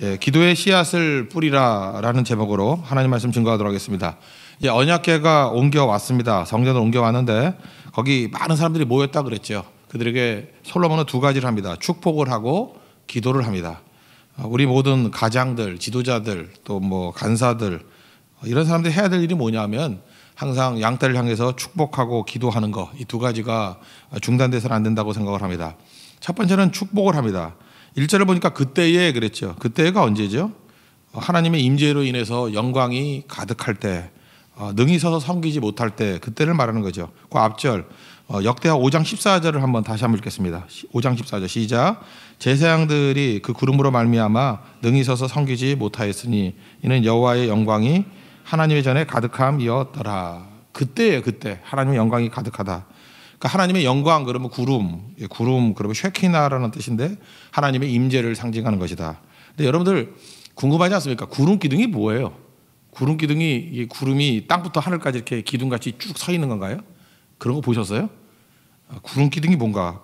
예, 기도의 씨앗을 뿌리라라는 제목으로 하나님 말씀 증거하도록 하겠습니다. 예, 언약계가 옮겨 왔습니다. 성전을 옮겨 왔는데 거기 많은 사람들이 모였다 그랬죠. 그들에게 솔로몬은 두 가지를 합니다. 축복을 하고 기도를 합니다. 어, 우리 모든 가장들, 지도자들, 또 뭐 간사들 어, 이런 사람들이 해야 될 일이 뭐냐면 항상 양떼를 향해서 축복하고 기도하는 거이 두 가지가 중단돼서는 안 된다고 생각을 합니다. 첫 번째는 축복을 합니다. 1절을 보니까 그때에 그랬죠. 그때가 언제죠? 하나님의 임재로 인해서 영광이 가득할 때, 어, 능이 서서 섬기지 못할 때 그때를 말하는 거죠. 그 앞절 어, 역대하 5장 14절을 한번 다시 한번 읽겠습니다. 5장 14절 시작. 제사양들이그 구름으로 말미암아 능이 서서 섬기지 못하였으니 이는 여호와의 영광이 하나님의 전에 가득함이었더라. 그때에 그때 하나님의 영광이 가득하다. 그러니까 하나님의 영광 그러면 구름, 예, 구름 그러면 쉐키나라는 뜻인데 하나님의 임재를 상징하는 것이다. 근데 여러분들 궁금하지 않습니까? 구름 기둥이 뭐예요? 구름 기둥이 구름이 땅부터 하늘까지 이렇게 기둥같이 쭉 서 있는 건가요? 그런 거 보셨어요? 아, 구름 기둥이 뭔가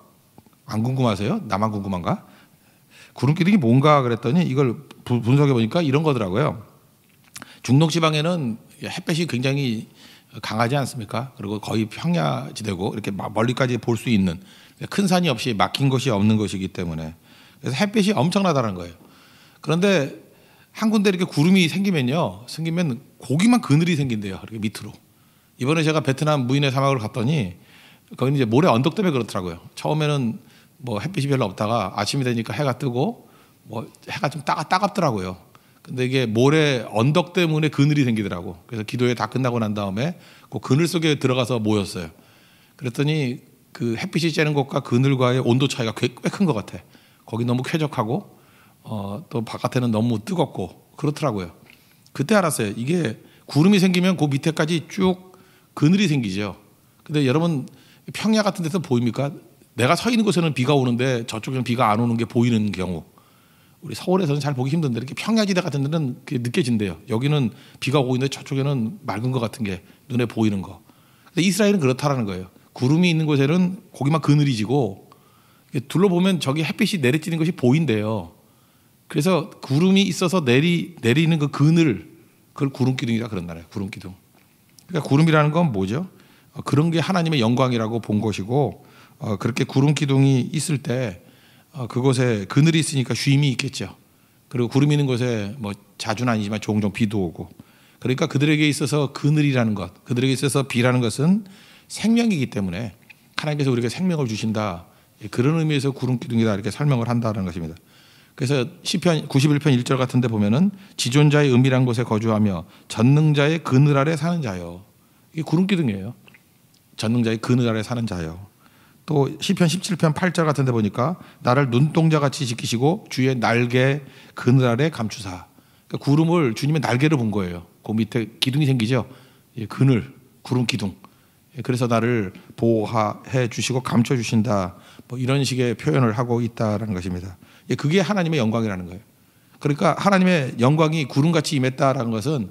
안 궁금하세요? 나만 궁금한가? 구름 기둥이 뭔가 그랬더니 이걸 분석해 보니까 이런 거더라고요. 중동 지방에는 햇볕이 굉장히 강하지 않습니까? 그리고 거의 평야지대고 이렇게 멀리까지 볼 수 있는 큰 산이 없이 막힌 것이 없는 것이기 때문에 그래서 햇빛이 엄청나다는 거예요. 그런데 한 군데 이렇게 구름이 생기면요, 생기면 고기만 그늘이 생긴대요. 이렇게 밑으로. 이번에 제가 베트남 무인의 사막을 갔더니 거기 이제 모래 언덕 때문에 그렇더라고요. 처음에는 뭐 햇빛이 별로 없다가 아침이 되니까 해가 뜨고 뭐 해가 좀따 따갑더라고요. 근데 이게 모래 언덕 때문에 그늘이 생기더라고. 그래서 기도회 다 끝나고 난 다음에 그 그늘 속에 들어가서 모였어요. 그랬더니 그 햇빛이 쬐는 것과 그늘과의 온도 차이가 꽤 큰 것 같아. 거기 너무 쾌적하고 어, 또 바깥에는 너무 뜨겁고 그렇더라고요. 그때 알았어요. 이게 구름이 생기면 그 밑에까지 쭉 그늘이 생기죠. 근데 여러분 평야 같은 데서 보입니까? 내가 서 있는 곳에는 비가 오는데 저쪽에는 비가 안 오는 게 보이는 경우. 우리 서울에서는 잘 보기 힘든데 이렇게 평야지대 같은 데는 느껴진대요. 여기는 비가 오고 있는데 저쪽에는 맑은 것 같은 게 눈에 보이는 거. 근데 이스라엘은 그렇다라는 거예요. 구름이 있는 곳에는 고기만 그늘이 지고 둘러보면 저기 햇빛이 내리쬐는 것이 보인대요. 그래서 구름이 있어서 내리 내리는 그 그늘 그걸 구름 기둥이라 그런다요 구름 기둥. 그러니까 구름이라는 건 뭐죠? 어, 그런 게 하나님의 영광이라고 본 것이고 어, 그렇게 구름 기둥이 있을 때 어, 그곳에 그늘이 있으니까 쉼이 있겠죠. 그리고 구름 있는 곳에 뭐 자주는 아니지만 종종 비도 오고. 그러니까 그들에게 있어서 그늘이라는 것, 그들에게 있어서 비라는 것은 생명이기 때문에 하나님께서 우리에게 생명을 주신다. 예, 그런 의미에서 구름 기둥이다 이렇게 설명을 한다는 것입니다. 그래서 시편 91편 1절 같은 데 보면은 지존자의 은밀한 곳에 거주하며 전능자의 그늘 아래 사는 자요. 이게 구름 기둥이에요. 전능자의 그늘 아래 사는 자요. 또 시편 17편 8절 같은 데 보니까 나를 눈동자 같이 지키시고 주의 날개 그늘 아래 감추사. 그러니까 구름을 주님의 날개를 본 거예요. 그 밑에 기둥이 생기죠. 예, 그늘, 구름 기둥. 예, 그래서 나를 보호해 주시고 감춰 주신다. 뭐 이런 식의 표현을 하고 있다라는 것입니다. 예, 그게 하나님의 영광이라는 거예요. 그러니까 하나님의 영광이 구름같이 임했다라는 것은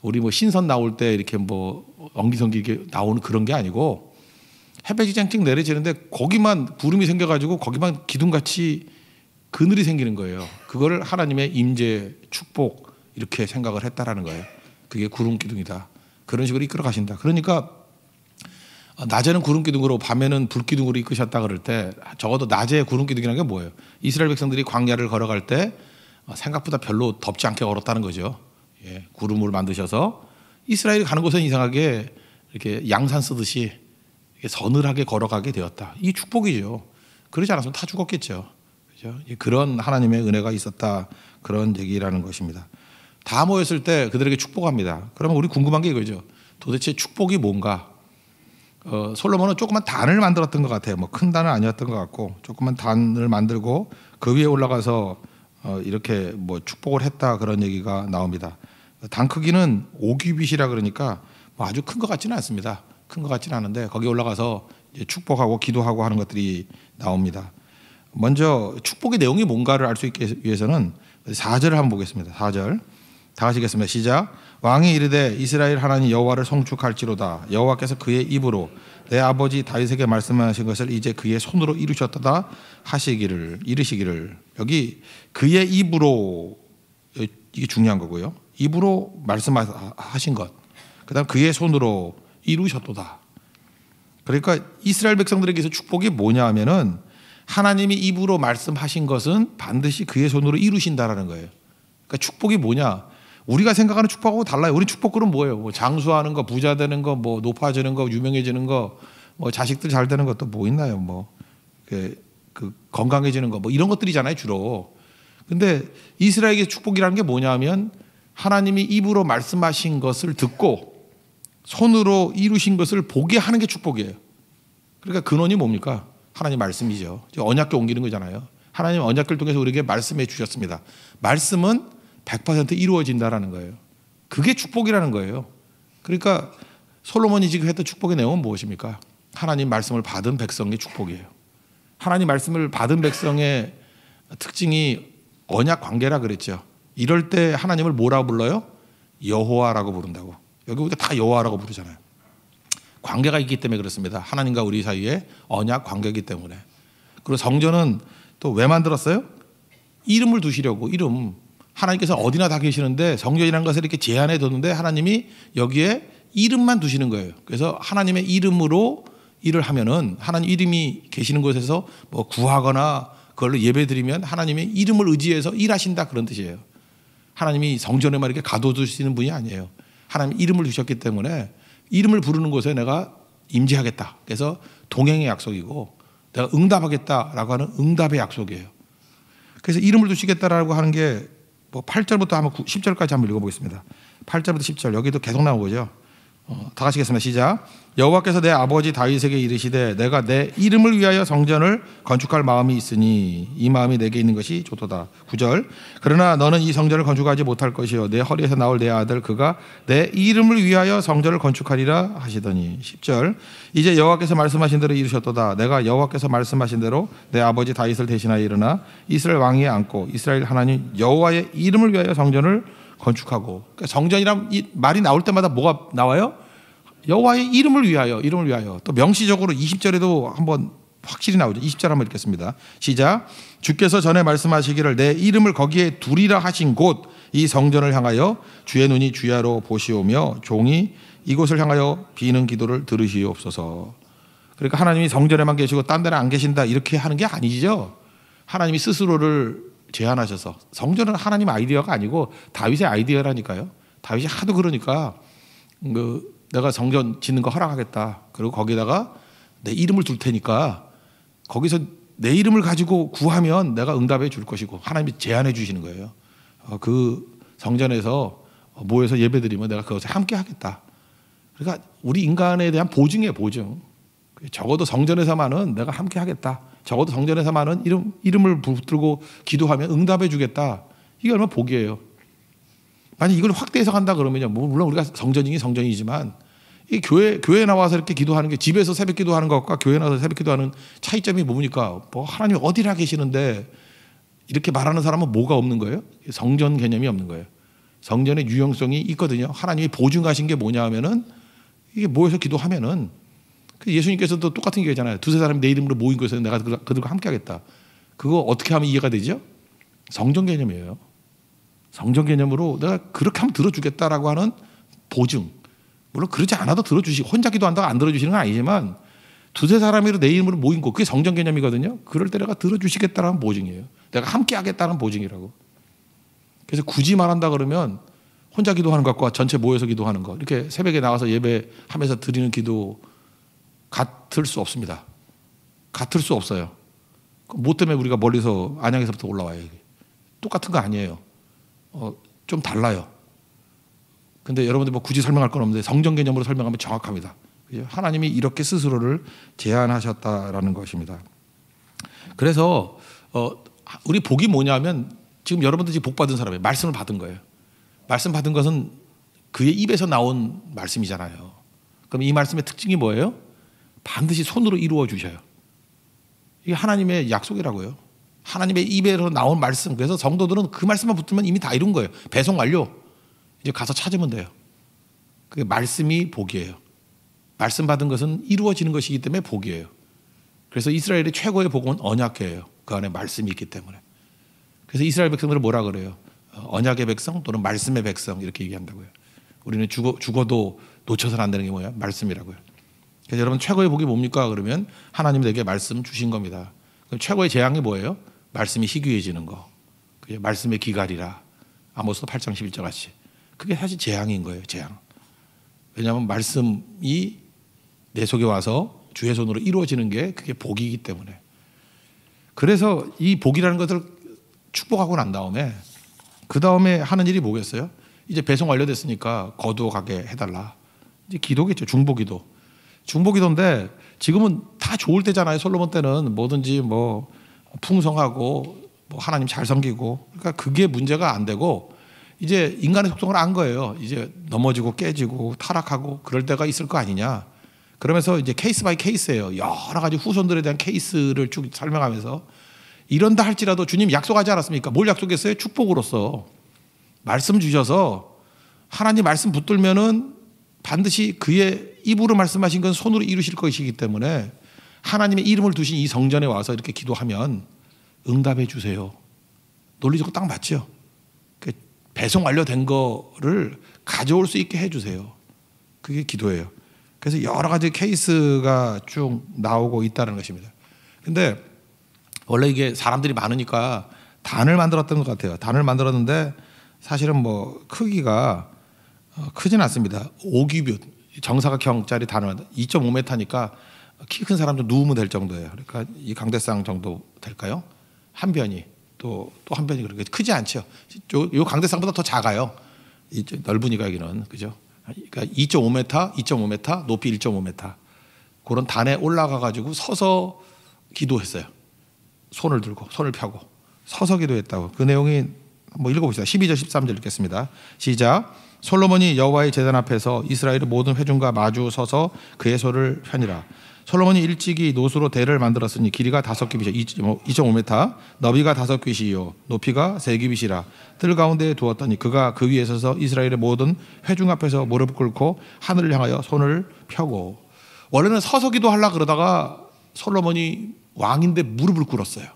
우리 뭐 신선 나올 때 이렇게 뭐 엉기성기 나오는 그런 게 아니고 해백이 쨍쨍 내려지는데 거기만 구름이 생겨가지고 거기만 기둥같이 그늘이 생기는 거예요. 그걸 하나님의 임재 축복 이렇게 생각을 했다라는 거예요. 그게 구름 기둥이다. 그런 식으로 이끌어 가신다. 그러니까 낮에는 구름 기둥으로 밤에는 불 기둥으로 이끄셨다 그럴 때 적어도 낮에 구름 기둥이라는 게 뭐예요? 이스라엘 백성들이 광야를 걸어갈 때 생각보다 별로 덥지 않게 걸었다는 거죠. 예, 구름을 만드셔서 이스라엘 가는 곳은 이상하게 이렇게 양산 쓰듯이 서늘하게 걸어가게 되었다. 이 축복이죠. 그러지 않았으면 다 죽었겠죠. 그죠? 그런 하나님의 은혜가 있었다. 그런 얘기라는 것입니다. 다 모였을 때 그들에게 축복합니다. 그러면 우리 궁금한 게 이거죠. 도대체 축복이 뭔가? 어, 솔로몬은 조그만 단을 만들었던 것 같아요. 뭐 큰 단은 아니었던 것 같고 조그만 단을 만들고 그 위에 올라가서 어, 이렇게 뭐 축복을 했다 그런 얘기가 나옵니다. 단 크기는 오규빗이라 그러니까 뭐 아주 큰 것 같지는 않습니다. 큰것 같지는 않은데 거기 올라가서 축복하고 기도하고 하는 것들이 나옵니다. 먼저 축복의 내용이 뭔가를 알 수 있기 위해서는 4절을 한번 보겠습니다. 4절. 다 하시겠습니다. 시작. 왕이 이르되 이스라엘 하나님 여호와를 송축할지로다. 여호와께서 그의 입으로 내 아버지 다윗에게 말씀하신 것을 이제 그의 손으로 이루셨다 하시기를 이르시기를. 여기 그의 입으로 이게 중요한 거고요. 입으로 말씀하신 것. 그다음 그의 손으로 이루셨도다. 그러니까 이스라엘 백성들에게서 축복이 뭐냐 하면은 하나님이 입으로 말씀하신 것은 반드시 그의 손으로 이루신다라는 거예요. 그러니까 축복이 뭐냐? 우리가 생각하는 축복하고 달라요. 우리 축복은 뭐예요? 뭐 장수하는 거, 부자 되는 거, 뭐 높아지는 거, 유명해지는 거, 뭐 자식들 잘 되는 것도 뭐 있나요? 뭐 그, 그 건강해지는 거, 뭐 이런 것들이잖아요, 주로. 근데 이스라엘의 축복이라는 게 뭐냐면 하나님이 입으로 말씀하신 것을 듣고 손으로 이루신 것을 보게 하는 게 축복이에요. 그러니까 근원이 뭡니까? 하나님 말씀이죠. 언약궤 옮기는 거잖아요. 하나님 언약궤를 통해서 우리에게 말씀해 주셨습니다. 말씀은 100% 이루어진다라는 거예요. 그게 축복이라는 거예요. 그러니까 솔로몬이 지금 했던 축복의 내용은 무엇입니까? 하나님 말씀을 받은 백성의 축복이에요. 하나님 말씀을 받은 백성의 특징이 언약 관계라 그랬죠. 이럴 때 하나님을 뭐라고 불러요? 여호와라고 부른다고. 여기 우리다 여호와라고 부르잖아요. 관계가 있기 때문에 그렇습니다. 하나님과 우리 사이에 언약 관계이기 때문에. 그리고 성전은 또 왜 만들었어요? 이름을 두시려고 이름. 하나님께서 어디나 다 계시는데 성전이라는 것을 이렇게 제한해 뒀는데 하나님이 여기에 이름만 두시는 거예요. 그래서 하나님의 이름으로 일을 하면은 하나님 이름이 계시는 곳에서 뭐 구하거나 그걸로 예배 드리면 하나님의 이름을 의지해서 일하신다 그런 뜻이에요. 하나님이 성전에만 이렇게 가둬두시는 분이 아니에요. 하나님 이름을 주셨기 때문에 이름을 부르는 곳에 내가 임재하겠다. 그래서 동행의 약속이고 내가 응답하겠다라고 하는 응답의 약속이에요. 그래서 이름을 주시겠다라고 하는 게 뭐 8절부터 한번 10절까지 한번 읽어보겠습니다. 8절부터 10절 여기도 계속 나오죠. 어, 다 가시겠습니다. 시작. 여호와께서 내 아버지 다윗에게 이르시되 내가 내 이름을 위하여 성전을 건축할 마음이 있으니 이 마음이 내게 있는 것이 좋도다. 9절. 그러나 너는 이 성전을 건축하지 못할 것이요 내 허리에서 나올 내 아들 그가 내 이름을 위하여 성전을 건축하리라 하시더니 10절. 이제 여호와께서 말씀하신 대로 이루셨도다. 내가 여호와께서 말씀하신 대로 내 아버지 다윗을 대신하여 일어나 이스라엘 왕위에 앉고 이스라엘 하나님 여호와의 이름을 위하여 성전을 건축하고 그러니까 성전이란 말이 나올 때마다 뭐가 나와요? 여호와의 이름을 위하여 이름을 위하여 또 명시적으로 20절에도 한번 확실히 나오죠. 20절 한번 읽겠습니다. 시작. 주께서 전에 말씀하시기를 내 이름을 거기에 두리라 하신 곳 이 성전을 향하여 주의 눈이 주야로 보시오며 종이 이곳을 향하여 비는 기도를 들으시옵소서. 그러니까 하나님이 성전에만 계시고 딴 데는 안 계신다 이렇게 하는 게 아니죠. 하나님이 스스로를 제안하셔서 성전은 하나님 아이디어가 아니고 다윗의 아이디어라니까요. 다윗이 하도 그러니까 그 내가 성전 짓는 거 허락하겠다. 그리고 거기다가 내 이름을 둘 테니까 거기서 내 이름을 가지고 구하면 내가 응답해 줄 것이고 하나님이 제안해 주시는 거예요. 어, 그 성전에서 모여서 예배드리면 내가 그것을 함께 하겠다. 그러니까 우리 인간에 대한 보증의 보증. 적어도 성전에서만은 내가 함께 하겠다. 적어도 성전에서만은 이름, 이름을 붙들고 기도하면 응답해 주겠다. 이게 얼마나 복이에요. 만약 이걸 확대해서 간다 그러면요. 뭐 물론 우리가 성전이긴 성전이지만 이 교회 교회 나와서 이렇게 기도하는 게 집에서 새벽 기도하는 것과 교회 나와서 새벽 기도하는 차이점이 뭡니까? 뭐 하나님 어디나 계시는데 이렇게 말하는 사람은 뭐가 없는 거예요? 성전 개념이 없는 거예요. 성전의 유형성이 있거든요. 하나님이 보증하신 게 뭐냐 하면은 이게 모여서 기도하면은 그 예수님께서도 똑같은 얘기잖아요. 두세 사람이 내 이름으로 모인 곳에서 내가 그들과 함께하겠다. 그거 어떻게 하면 이해가 되죠? 성전 개념이에요. 성전 개념으로 내가 그렇게 하면 들어주겠다라고 하는 보증. 물론 그러지 않아도 들어주시 혼자 기도한다고 안 들어주시는 건 아니지만 두세 사람이로내 이름으로 모인 곳 그게 성전 개념이거든요. 그럴 때 내가 들어주시겠다라는 보증이에요. 내가 함께하겠다는 보증이라고. 그래서 굳이 말한다 그러면 혼자 기도하는 것과 전체 모여서 기도하는 것 이렇게 새벽에 나와서 예배하면서 드리는 기도 같을 수 없습니다. 같을 수 없어요. 뭐 때문에 우리가 멀리서 안양에서부터 올라와요. 똑같은 거 아니에요. 어, 좀 달라요. 근데 여러분들 뭐 굳이 설명할 건 없는데 성전 개념으로 설명하면 정확합니다. 하나님이 이렇게 스스로를 제한하셨다라는 것입니다. 그래서 어, 우리 복이 뭐냐면 지금 여러분들 지복 받은 사람이에요. 말씀을 받은 거예요. 말씀 받은 것은 그의 입에서 나온 말씀이잖아요. 그럼 이 말씀의 특징이 뭐예요? 반드시 손으로 이루어 주셔요. 이게 하나님의 약속이라고요. 하나님의 입에로 나온 말씀. 그래서 성도들은 그 말씀만 붙으면 이미 다 이룬 거예요. 배송 완료. 이제 가서 찾으면 돼요. 그게 말씀이 복이에요. 말씀 받은 것은 이루어지는 것이기 때문에 복이에요. 그래서 이스라엘의 최고의 복은 언약회예요. 그 안에 말씀이 있기 때문에. 그래서 이스라엘 백성들은 뭐라 그래요? 어, 언약의 백성 또는 말씀의 백성 이렇게 얘기한다고요. 우리는 죽어, 죽어도 놓쳐서는 안 되는 게 뭐야? 말씀이라고요. 그래서 여러분 최고의 복이 뭡니까? 그러면 하나님 내게 말씀 주신 겁니다. 그럼 최고의 재앙이 뭐예요? 말씀이 희귀해지는 거. 그게 말씀의 기갈이라. 아모스 8장 11절 같이. 그게 사실 재앙인 거예요, 재앙. 왜냐하면 말씀이 내 속에 와서 주의 손으로 이루어지는 게 그게 복이기 때문에. 그래서 이 복이라는 것을 축복하고 난 다음에 그 다음에 하는 일이 뭐겠어요? 이제 배송 완료됐으니까 거두어 가게 해달라. 이제 기도겠죠. 중보기도. 중복이던데 지금은 다 좋을 때잖아요. 솔로몬 때는 뭐든지 뭐 풍성하고 뭐 하나님 잘 섬기고 그러니까 그게 문제가 안 되고 이제 인간의 속성을 안 거예요. 이제 넘어지고 깨지고 타락하고 그럴 때가 있을 거 아니냐. 그러면서 이제 케이스 바이 케이스예요. 여러 가지 후손들에 대한 케이스를 쭉 설명하면서 이런다 할지라도 주님 약속하지 않았습니까? 뭘 약속했어요? 축복으로서 말씀 주셔서 하나님 말씀 붙들면은 반드시 그의 입으로 말씀하신 건 손으로 이루실 것이기 때문에 하나님의 이름을 두신 이 성전에 와서 이렇게 기도하면 응답해 주세요. 논리적으로 딱 맞죠? 그 배송 완료된 거를 가져올 수 있게 해주세요. 그게 기도예요. 그래서 여러 가지 케이스가 쭉 나오고 있다는 것입니다. 근데 원래 이게 사람들이 많으니까 단을 만들었던 것 같아요. 단을 만들었는데 사실은 뭐 크기가 어, 크진 않습니다. 5규빗. 정사각형짜리 단어 2.5m니까 키 큰 사람도 누우면 될 정도예요. 그러니까 이 강대상 정도 될까요? 한 변이 또 또한 변이 그렇게 크지 않죠. 요, 요 강대상보다 더 작아요. 이 넓으니까 여기는 그죠? 그러니까 2.5m, 2.5m, 높이 1.5m 그런 단에 올라가 가지고 서서 기도했어요. 손을 들고 손을 펴고 서서 기도했다고 그 내용이 뭐 읽어봅시다. 12절 13절 읽겠습니다. 시작. 솔로몬이 여호와의 제단 앞에서 이스라엘의 모든 회중과 마주 서서 그의 소를 편이라. 솔로몬이 일찍이 노수로 대를 만들었으니 길이가 다섯 규빗이요 2.5m, 뭐, 너비가 다섯 규빗이요 높이가 세규빗시라뜰 가운데에 두었더니 그가 그 위에 서서 이스라엘의 모든 회중 앞에서 무릎 꿇고 하늘을 향하여 손을 펴고. 원래는 서서 기도하려 그러다가 솔로몬이 왕인데 무릎을 꿇었어요.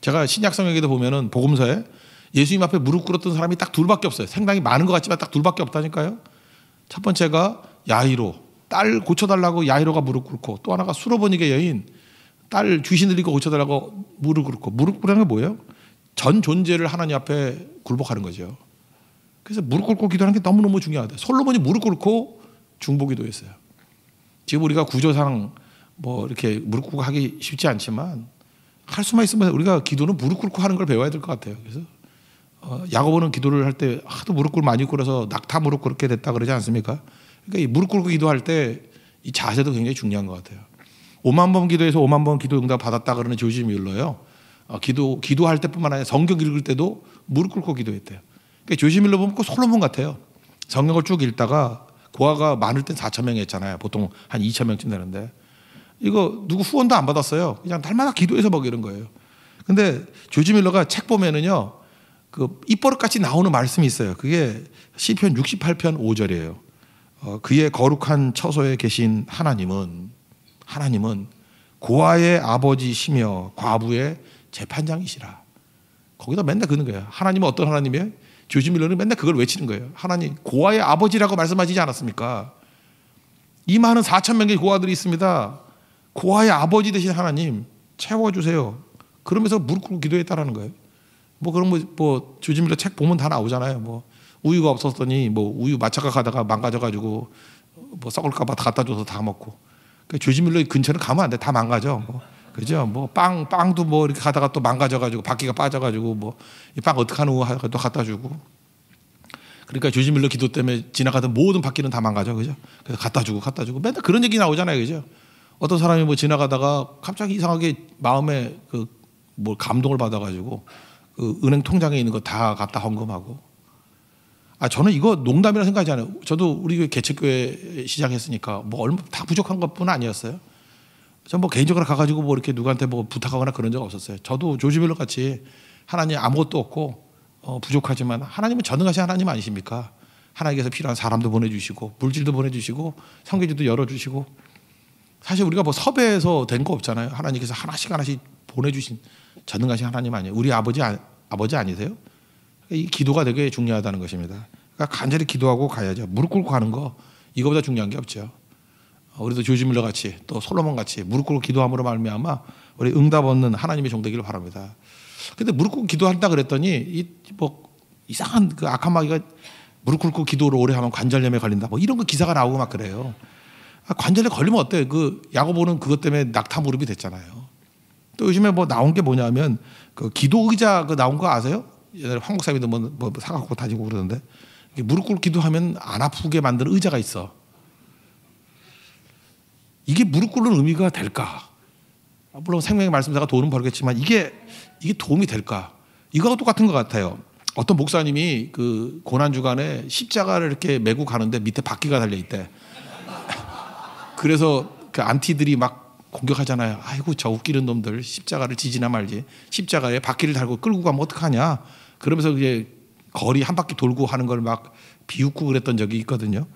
제가 신약성에게도 보면은 복음서에 예수님 앞에 무릎 꿇었던 사람이 딱 둘밖에 없어요. 상당히 많은 것 같지만 딱 둘밖에 없다니까요. 첫 번째가 야이로. 딸 고쳐달라고 야이로가 무릎 꿇고 또 하나가 수로버니게 여인. 딸 귀신 들이고 고쳐달라고 무릎 꿇고 무릎 꿇는게 뭐예요? 전 존재를 하나님 앞에 굴복하는 거죠. 그래서 무릎 꿇고 기도하는 게 너무너무 중요하다. 솔로몬이 무릎 꿇고 중보기도 했어요. 지금 우리가 구조상 뭐 이렇게 무릎 꿇고 하기 쉽지 않지만 할 수만 있으면 우리가 기도는 무릎 꿇고 하는 걸 배워야 될 것 같아요. 그래서 어, 야고보는 기도를 할 때 하도 무릎 꿇고 많이 꿇어서 낙타 무릎 꿇게 됐다 그러지 않습니까? 그러니까 이 무릎 꿇고 기도할 때 이 자세도 굉장히 중요한 것 같아요. 5만 번 기도해서 5만 번 기도 응답 받았다 그러는 조지 밀러요. 어, 기도 기도할 때뿐만 아니라 성경 읽을 때도 무릎 꿇고 기도했대요. 그러니까 조지 밀러 보면 꼭 솔로몬 같아요. 성경을 쭉 읽다가 고아가 많을 땐 4천 명이었잖아요. 보통 한 2천 명쯤 되는데 이거 누구 후원도 안 받았어요. 그냥 달마다 기도해서 먹이는 거예요. 근데 조지 밀러가 책 보면은요 그 입버릇같이 나오는 말씀이 있어요. 그게 시편 68편 5절이에요. 어, 그의 거룩한 처소에 계신 하나님은 하나님은 고아의 아버지시며 과부의 재판장이시라. 거기다 맨날 그는 거예요. 하나님은 어떤 하나님이에요? 조지 밀러는 맨날 그걸 외치는 거예요. 하나님 고아의 아버지라고 말씀하시지 않았습니까? 이 많은 4천 명의 고아들이 있습니다. 고아의 아버지 되신 하나님 채워주세요. 그러면서 무릎 꿇고 기도했다라는 거예요. 뭐 그런 뭐, 뭐 주진밀러 책 보면 다 나오잖아요. 뭐 우유가 없었더니 뭐 우유 마차가 가다가 망가져가지고 뭐 썩을까봐 갖다 줘서 다 먹고. 그주지밀러 근처는 가면 안 돼. 다 망가져. 뭐. 그죠? 뭐 빵, 빵도 뭐 이렇게 가다가 또 망가져가지고 바퀴가 빠져가지고 뭐 이 빵 어떡하노 하고 또 갖다 주고. 그러니까 주지밀러 기도 때문에 지나가던 모든 바퀴는 다 망가져. 그죠? 그래서 갖다 주고 갖다 주고 맨날 그런 얘기 나오잖아요. 그죠? 어떤 사람이 뭐 지나가다가 갑자기 이상하게 마음에 그 뭘 감동을 받아가지고 그 은행 통장에 있는 거 다 갖다 헌금하고. 아 저는 이거 농담이라 생각하지 않아요. 저도 우리 개척교회 시작했으니까 뭐 얼마 다 부족한 것뿐 아니었어요. 전뭐 개인적으로 가가지고 뭐 이렇게 누구한테 뭐 부탁하거나 그런 적 없었어요. 저도 조지벨러 같이 하나님 아무것도 없고 어, 부족하지만 하나님은 전능하신 하나님 아니십니까? 하나님께서 필요한 사람도 보내주시고 물질도 보내주시고 성교지도 열어주시고 사실 우리가 뭐 섭외해서 된 거 없잖아요. 하나님께서 하나씩 하나씩 보내주신 전능하신 하나님 아니에요. 우리 아버지 아, 버지 아니세요? 이 기도가 되게 중요하다는 것입니다. 그러니까 간절히 기도하고 가야죠. 무릎 꿇고 가는 거 이거보다 중요한 게 없죠. 어, 우리도 조지밀러 같이 또 솔로몬 같이 무릎 꿇고 기도함으로 말미암아 우리 응답 얻는 하나님의 종되기를 바랍니다. 근데 무릎 꿇고 기도한다 그랬더니 이 뭐 이상한 그 악한 마귀가 무릎 꿇고 기도를 오래 하면 관절염에 걸린다. 뭐 이런 거 기사가 나오고 막 그래요. 아, 관절에 걸리면 어때? 그 야고보는 그것 때문에 낙타 무릎이 됐잖아요. 또 요즘에 뭐 나온 게 뭐냐면 그 기도 의자 그 나온 거 아세요? 옛날에 한국 사람이 뭐, 뭐, 뭐 사갖고 다니고 그러는데 무릎 꿇고 기도하면 안 아프게 만드는 의자가 있어. 이게 무릎 꿇는 의미가 될까? 아, 물론 생명의 말씀사가 돈은 벌겠지만 이게 이게 도움이 될까? 이거하고 똑같은 것 같아요. 어떤 목사님이 그 고난 주간에 십자가를 이렇게 메고 가는데 밑에 바퀴가 달려 있대. 그래서 그 안티들이 막 공격하잖아요. 아이고 저 웃기는 놈들 십자가를 지지나 말지. 십자가에 바퀴를 달고 끌고 가면 어떡하냐. 그러면서 이제 거리 한 바퀴 돌고 하는 걸 막 비웃고 그랬던 적이 있거든요.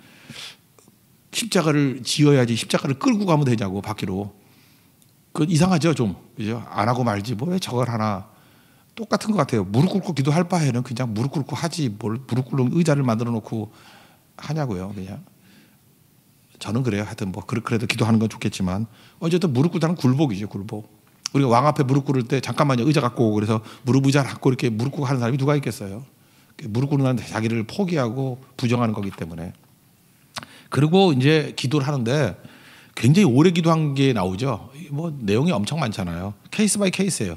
십자가를 지어야지 십자가를 끌고 가면 되냐고 바퀴로. 그 이상하죠 좀 그죠? 안 하고 말지 뭐왜 저걸 하나 똑같은 것 같아요. 무릎 꿇고 기도할 바에는 그냥 무릎 꿇고 하지 뭘 무릎 꿇는 의자를 만들어 놓고 하냐고요 그냥. 저는 그래요. 하여튼 뭐 그래도 기도하는 건 좋겠지만 어쨌든 무릎 꿇다는 굴복이죠. 굴복. 우리가 왕 앞에 무릎 꿇을 때 잠깐만요. 의자 갖고 오고 그래서 무릎 의자 갖고 이렇게 무릎 꿇고 하는 사람이 누가 있겠어요. 무릎 꿇는 자기를 포기하고 부정하는 거기 때문에. 그리고 이제 기도를 하는데 굉장히 오래 기도한 게 나오죠. 뭐 내용이 엄청 많잖아요. 케이스 바이 케이스예요.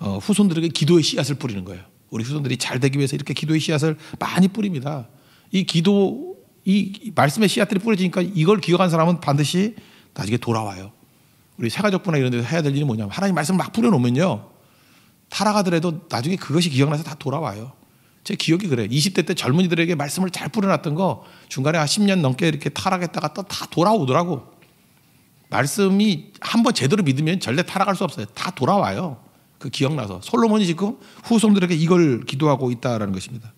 어, 후손들에게 기도의 씨앗을 뿌리는 거예요. 우리 후손들이 잘 되기 위해서 이렇게 기도의 씨앗을 많이 뿌립니다. 이 기도 이 말씀의 씨앗들이 뿌려지니까 이걸 기억한 사람은 반드시 나중에 돌아와요. 우리 세가족부나 이런 데서 해야 될 일이 뭐냐면 하나님 말씀 을막 뿌려놓으면요. 타락하더라도 나중에 그것이 기억나서 다 돌아와요. 제 기억이 그래. 20대 때 젊은이들에게 말씀을 잘 뿌려놨던 거 중간에 한 10년 넘게 이렇게 타락했다가 또 다 돌아오더라고. 말씀이 한 번 제대로 믿으면 절대 타락할 수 없어요. 다 돌아와요. 그 기억나서. 솔로몬이 지금 후손들에게 이걸 기도하고 있다라는 것입니다.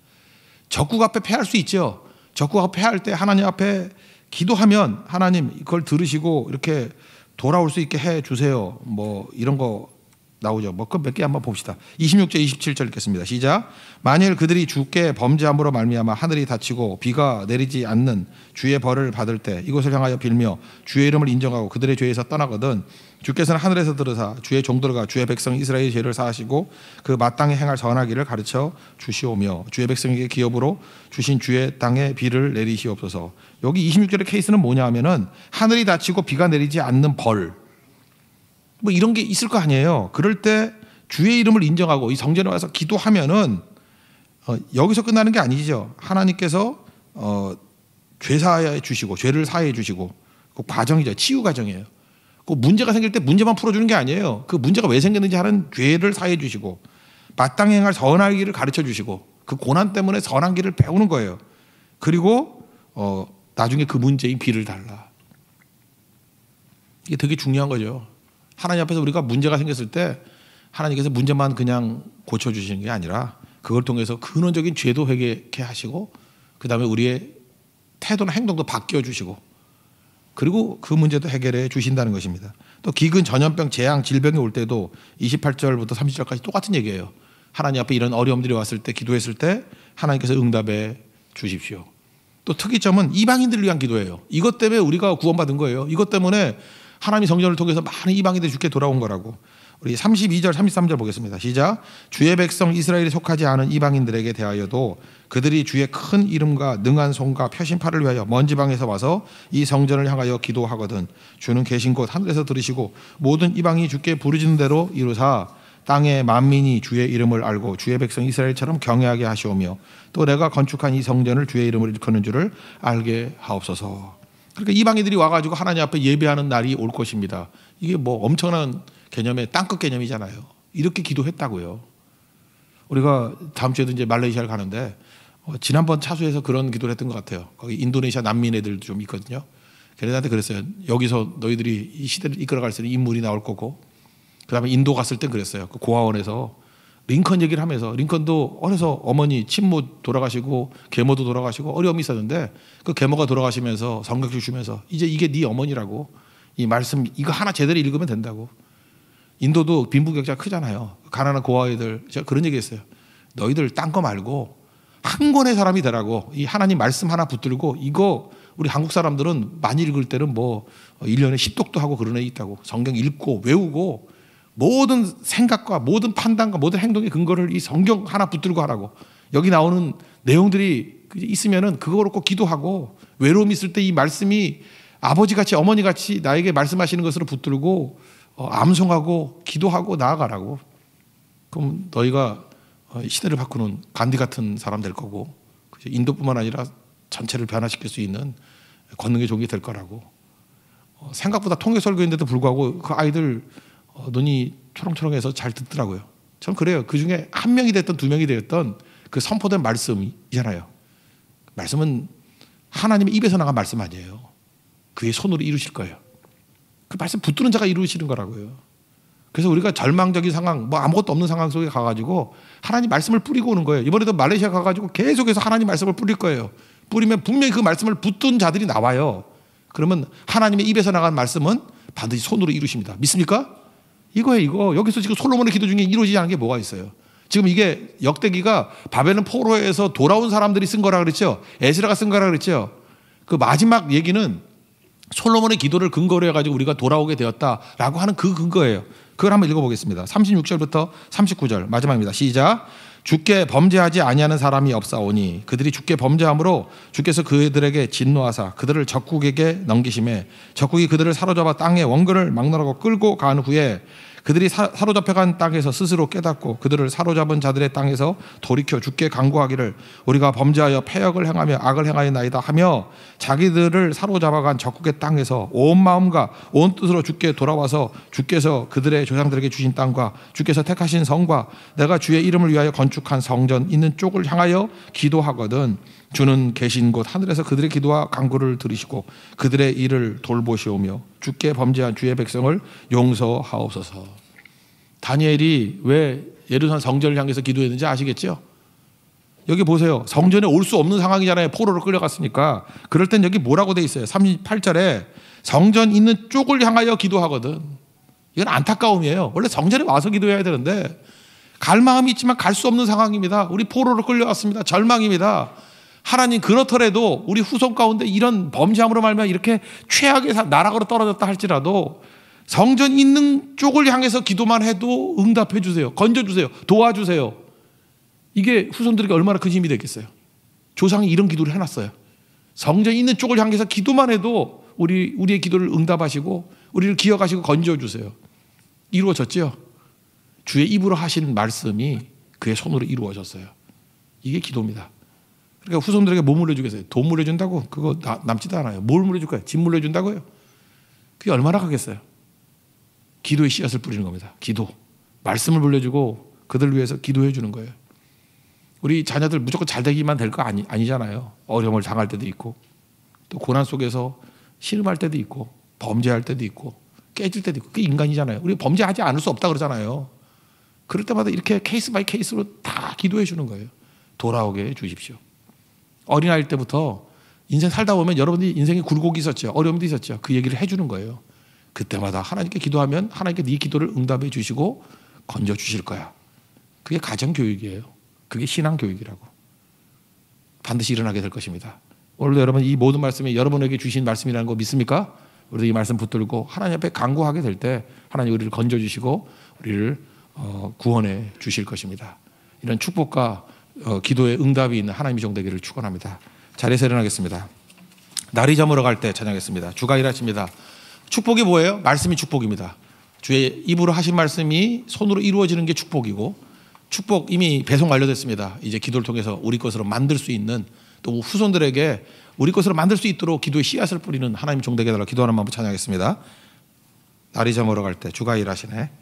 적국 앞에 패할 수 있죠. 적구가 패할 때 하나님 앞에 기도하면 하나님 이걸 들으시고 이렇게 돌아올 수 있게 해 주세요. 뭐 이런 거 나오죠. 뭐그 몇 개 한번 봅시다. 26절 27절 읽겠습니다. 시작. 만일 그들이 주께 범죄함으로 말미암아 하늘이 닫히고 비가 내리지 않는 주의 벌을 받을 때 이곳을 향하여 빌며 주의 이름을 인정하고 그들의 죄에서 떠나거든 주께서는 하늘에서 들으사 주의 종들과 주의 백성 이스라엘 죄를 사하시고 그 마땅히 행할 전하기를 가르쳐 주시오며 주의 백성에게 기업으로 주신 주의 땅에 비를 내리시옵소서. 여기 26절의 케이스는 뭐냐 하면은 하늘이 닫히고 비가 내리지 않는 벌뭐 이런 게 있을 거 아니에요. 그럴 때 주의 이름을 인정하고 이 성전에 와서 기도하면은 어, 여기서 끝나는 게 아니죠. 하나님께서 어, 죄 사해 주시고 죄를 사해 주시고 그 과정이죠. 치유 과정이에요. 그 문제가 생길 때 문제만 풀어주는 게 아니에요. 그 문제가 왜 생겼는지 하는 죄를 사해 주시고 마땅히 행할 선한 길을 가르쳐 주시고 그 고난 때문에 선한 길을 배우는 거예요. 그리고 어, 나중에 그 문제인 비를 달라. 이게 되게 중요한 거죠. 하나님 앞에서 우리가 문제가 생겼을 때 하나님께서 문제만 그냥 고쳐 주시는 게 아니라 그걸 통해서 근원적인 죄도 회개케 하시고 그다음에 우리의 태도나 행동도 바뀌어 주시고 그리고 그 문제도 해결해 주신다는 것입니다. 또 기근, 전염병, 재앙, 질병이 올 때도 28절부터 30절까지 똑같은 얘기예요. 하나님 앞에 이런 어려움들이 왔을 때 기도했을 때 하나님께서 응답해 주십시오. 또 특이점은 이방인들을 위한 기도예요. 이것 때문에 우리가 구원받은 거예요. 이것 때문에 하나님이 성전을 통해서 많은 이방인들이 주께 돌아온 거라고. 우리 32절 33절 보겠습니다. 시작. 주의 백성 이스라엘에 속하지 않은 이방인들에게 대하여도 그들이 주의 큰 이름과 능한 손과 펴신 팔을 위하여 먼 지방에서 와서 이 성전을 향하여 기도하거든 주는 계신 곳 하늘에서 들으시고 모든 이방이 주께 부르짖는 대로 이루사 땅의 만민이 주의 이름을 알고 주의 백성 이스라엘처럼 경외하게 하시오며 또 내가 건축한 이 성전을 주의 이름을 일컫는 줄을 알게 하옵소서. 그러니까 이방인들이 와가지고 하나님 앞에 예배하는 날이 올 것입니다. 이게 뭐 엄청난 개념의 땅 끝 개념이잖아요. 이렇게 기도했다고요. 우리가 다음 주에도 이제 말레이시아를 가는데 어, 지난번 차수에서 그런 기도를 했던 것 같아요. 거기 인도네시아 난민 애들도 좀 있거든요. 걔네한테 그랬어요. 여기서 너희들이 이 시대를 이끌어갈 수 있는 인물이 나올 거고, 그 다음에 인도 갔을 땐 그랬어요. 그 고아원에서 링컨 얘기를 하면서 링컨도 어려서 어머니 친모 돌아가시고 계모도 돌아가시고 어려움이 있었는데 그 계모가 돌아가시면서 성격질 주면서 이제 이게 네 어머니라고 이 말씀 이거 하나 제대로 읽으면 된다고 인도도 빈부격차 크잖아요 가난한 고아이들 제가 그런 얘기했어요 너희들 딴 거 말고 한 권의 사람이 되라고 이 하나님 말씀 하나 붙들고 이거 우리 한국 사람들은 많이 읽을 때는 뭐 1년에 어, 10독도 하고 그런 애 있다고 성경 읽고 외우고 모든 생각과 모든 판단과 모든 행동의 근거를 이 성경 하나 붙들고 하라고. 여기 나오는 내용들이 있으면은 그거로 꼭 기도하고 외로움 이 있을 때 이 말씀이 아버지 같이 어머니 같이 나에게 말씀하시는 것으로 붙들고 어, 암송하고 기도하고 나아가라고. 그럼 너희가 어, 시대를 바꾸는 간디 같은 사람 될 거고 인도뿐만 아니라 전체를 변화시킬 수 있는 권능의 종이 될 거라고. 어, 생각보다 통계 설교인데도 불구하고 그 아이들 어, 눈이 초롱초롱해서 잘 듣더라고요. 전 그래요. 그 중에 한 명이 됐던 두 명이 되었던 그 선포된 말씀이잖아요. 말씀은 하나님의 입에서 나간 말씀 아니에요. 그의 손으로 이루실 거예요. 그 말씀 붙드는 자가 이루시는 거라고요. 그래서 우리가 절망적인 상황, 뭐 아무것도 없는 상황 속에 가가지고 하나님 말씀을 뿌리고 오는 거예요. 이번에도 말레이시아 가가지고 계속해서 하나님 말씀을 뿌릴 거예요. 뿌리면 분명히 그 말씀을 붙든 자들이 나와요. 그러면 하나님의 입에서 나간 말씀은 반드시 손으로 이루십니다. 믿습니까? 이거예요, 이거. 여기서 지금 솔로몬의 기도 중에 이루어지지 않은 게 뭐가 있어요? 지금 이게 역대기가 바벨론 포로에서 돌아온 사람들이 쓴 거라 그랬죠? 에스라가 쓴 거라 그랬죠? 그 마지막 얘기는 솔로몬의 기도를 근거로 해가지고 우리가 돌아오게 되었다라고 하는 그 근거예요. 그걸 한번 읽어보겠습니다. 36절부터 39절 마지막입니다. 시작. 주께 범죄하지 아니하는 사람이 없사오니 그들이 주께 범죄함으로 주께서 그들에게 진노하사 그들을 적국에게 넘기심에 적국이 그들을 사로잡아 땅의 원근을 막론하고 끌고 간 후에 그들이 사, 로잡혀간 땅에서 스스로 깨닫고 그들을 사로잡은 자들의 땅에서 돌이켜 죽게 강구하기를 우리가 범죄하여 폐역을 행하며 악을 행하였나이다 하며 자기들을 사로잡아간 적국의 땅에서 온 마음과 온 뜻으로 죽게 돌아와서 주께서 그들의 조상들에게 주신 땅과 주께서 택하신 성과 내가 주의 이름을 위하여 건축한 성전 있는 쪽을 향하여 기도하거든 주는 계신 곳 하늘에서 그들의 기도와 간구를 들으시고 그들의 일을 돌보시오며 주께 범죄한 주의 백성을 용서하옵소서. 다니엘이 왜 예루살렘 성전을 향해서 기도했는지 아시겠죠? 여기 보세요. 성전에 올 수 없는 상황이잖아요. 포로로 끌려갔으니까. 그럴 땐 여기 뭐라고 돼 있어요? 38절에 성전 있는 쪽을 향하여 기도하거든. 이건 안타까움이에요. 원래 성전에 와서 기도해야 되는데 갈 마음이 있지만 갈 수 없는 상황입니다. 우리 포로로 끌려왔습니다. 절망입니다. 하나님 그렇더라도 우리 후손 가운데 이런 범죄함으로 말면 이렇게 최악의 나락으로 떨어졌다 할지라도 성전 있는 쪽을 향해서 기도만 해도 응답해 주세요. 건져 주세요. 도와주세요. 이게 후손들에게 얼마나 큰 힘이 되겠어요. 조상이 이런 기도를 해놨어요. 성전 있는 쪽을 향해서 기도만 해도 우리 우리의 기도를 응답하시고 우리를 기억하시고 건져 주세요. 이루어졌지요. 주의 입으로 하시는 말씀이 그의 손으로 이루어졌어요. 이게 기도입니다. 그러니까 후손들에게 뭐 물려주겠어요? 돈 물려준다고? 그거 남지도 않아요. 뭘 물려줄까요? 집 물려준다고요? 그게 얼마나 가겠어요? 기도의 씨앗을 뿌리는 겁니다. 기도. 말씀을 물려주고 그들 위해서 기도해 주는 거예요. 우리 자녀들 무조건 잘 되기만 될 거 아니, 아니잖아요. 어려움을 당할 때도 있고, 또 고난 속에서 실험할 때도 있고, 범죄할 때도 있고, 깨질 때도 있고, 그게 인간이잖아요. 우리 범죄하지 않을 수 없다 그러잖아요. 그럴 때마다 이렇게 케이스 바이 케이스로 다 기도해 주는 거예요. 돌아오게 해 주십시오. 어린아이 때부터 인생 살다 보면 여러분들이 인생에 굴곡이 있었죠. 어려움도 있었죠. 그 얘기를 해주는 거예요. 그때마다 하나님께 기도하면 하나님께 네 기도를 응답해 주시고 건져 주실 거야. 그게 가정교육이에요. 그게 신앙교육이라고. 반드시 일어나게 될 것입니다. 오늘도 여러분 이 모든 말씀이 여러분에게 주신 말씀이라는 거 믿습니까? 우리도 이 말씀 붙들고 하나님 앞에 간구하게 될 때 하나님 우리를 건져주시고 우리를 어, 구원해 주실 것입니다. 이런 축복과 어, 기도의 응답이 있는 하나님의 종되기를 축원합니다. 자리에서 일겠습니다 날이 저물어 갈 때 찬양했습니다. 주가 일하십니다. 축복이 뭐예요? 말씀이 축복입니다. 주의 입으로 하신 말씀이 손으로 이루어지는 게 축복이고 축복 이미 배송 완료됐습니다. 이제 기도를 통해서 우리 것으로 만들 수 있는 또 후손들에게 우리 것으로 만들 수 있도록 기도의 씨앗을 뿌리는 하나님 종되게 달라 기도하는 마음으로 찬양했습니다. 날이 저물어 갈 때 주가 일하시네.